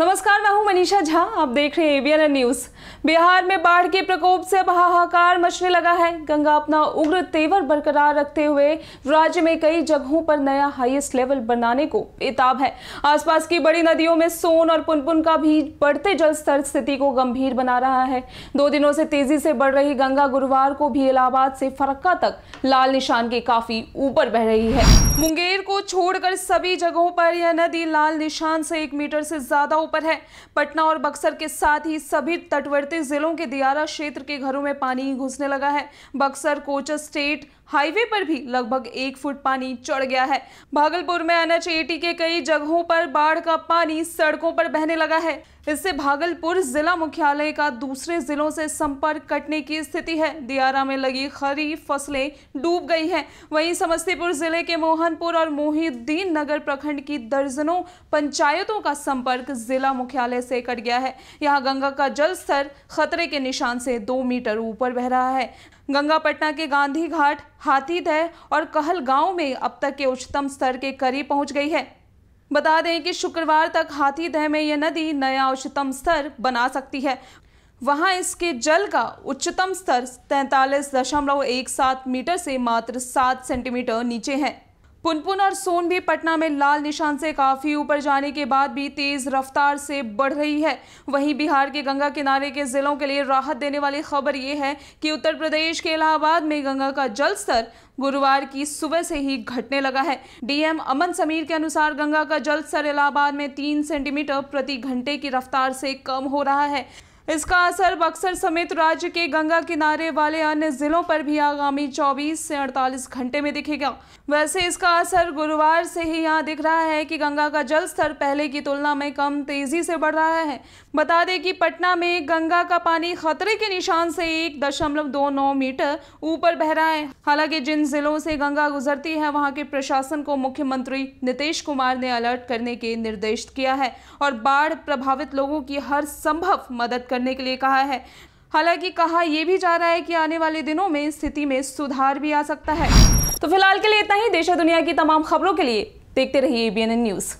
नमस्कार मैं हूं मनीषा झा आप देख रहे हैं एबीएन न्यूज बिहार में बाढ़ के प्रकोप से हाहाकार मचने लगा है गंगा अपना उग्र तेवर बरकरार रखते हुए राज्य में कई जगहों पर नया हाईएस्ट लेवल बनाने को बेताब है आसपास की बड़ी नदियों में सोन और पुनपुन का भी बढ़ते जल स्तर स्थिति को गंभीर बना रहा है दो दिनों से तेजी से बढ़ रही गंगा गुरुवार को भी इलाहाबाद से फरक्का तक लाल निशान के काफी ऊपर बह रही है मुंगेर को छोड़कर सभी जगहों पर यह नदी लाल निशान से एक मीटर से ज्यादा ऊपर है पटना और बक्सर के साथ ही सभी तटवर्ती जिलों के दियारा क्षेत्र के घरों में पानी घुसने लगा है बक्सर कोचस स्टेट हाईवे पर भी लगभग एक फुट पानी चढ़ गया है भागलपुर में एन के कई जगहों पर बाढ़ का पानी सड़कों पर बहने लगा है इससे भागलपुर जिला मुख्यालय का दूसरे जिलों से संपर्क कटने की स्थिति है दियारा में लगी खरीफ फसलें डूब गई हैं वहीं समस्तीपुर जिले के मोहनपुर और मोहिद्दीन नगर प्रखंड की दर्जनों पंचायतों का संपर्क जिला मुख्यालय से कट गया है यहाँ गंगा का जल स्तर खतरे के निशान से दो मीटर ऊपर बह रहा है गंगा पटना के गांधी घाट हाथीदह और कहल गांव में अब तक के उच्चतम स्तर के करीब पहुंच गई है बता दें कि शुक्रवार तक हाथीदह में यह नदी नया उच्चतम स्तर बना सकती है वहां इसके जल का उच्चतम स्तर तैंतालीस दशमलव एक सात मीटर से मात्र सात सेंटीमीटर नीचे है पुनपुन और सोन भी पटना में लाल निशान से काफ़ी ऊपर जाने के बाद भी तेज़ रफ्तार से बढ़ रही है वहीं बिहार के गंगा किनारे के ज़िलों के लिए राहत देने वाली खबर ये है कि उत्तर प्रदेश के इलाहाबाद में गंगा का जलस्तर गुरुवार की सुबह से ही घटने लगा है डीएम अमन समीर के अनुसार गंगा का जलस्तर इलाहाबाद में तीन सेंटीमीटर प्रति घंटे की रफ्तार से कम हो रहा है इसका असर बक्सर समेत राज्य के गंगा किनारे वाले अन्य जिलों पर भी आगामी 24 से 48 घंटे में दिखेगा वैसे इसका असर गुरुवार से ही यहाँ दिख रहा है कि गंगा का जल स्तर पहले की तुलना में कम तेजी से बढ़ रहा है बता दें कि पटना में गंगा का पानी खतरे के निशान से एक दशमलव दो नौ मीटर ऊपर बह रहा है हालांकि जिन जिलों से गंगा गुजरती है वहाँ के प्रशासन को मुख्यमंत्री नीतीश कुमार ने अलर्ट करने के निर्देश किया है और बाढ़ प्रभावित लोगों की हर संभव मदद कर करने के लिए कहा है हालांकि कहा यह भी जा रहा है कि आने वाले दिनों में स्थिति में सुधार भी आ सकता है तो फिलहाल के लिए इतना ही देश और दुनिया की तमाम खबरों के लिए देखते रहिए बी न्यूज़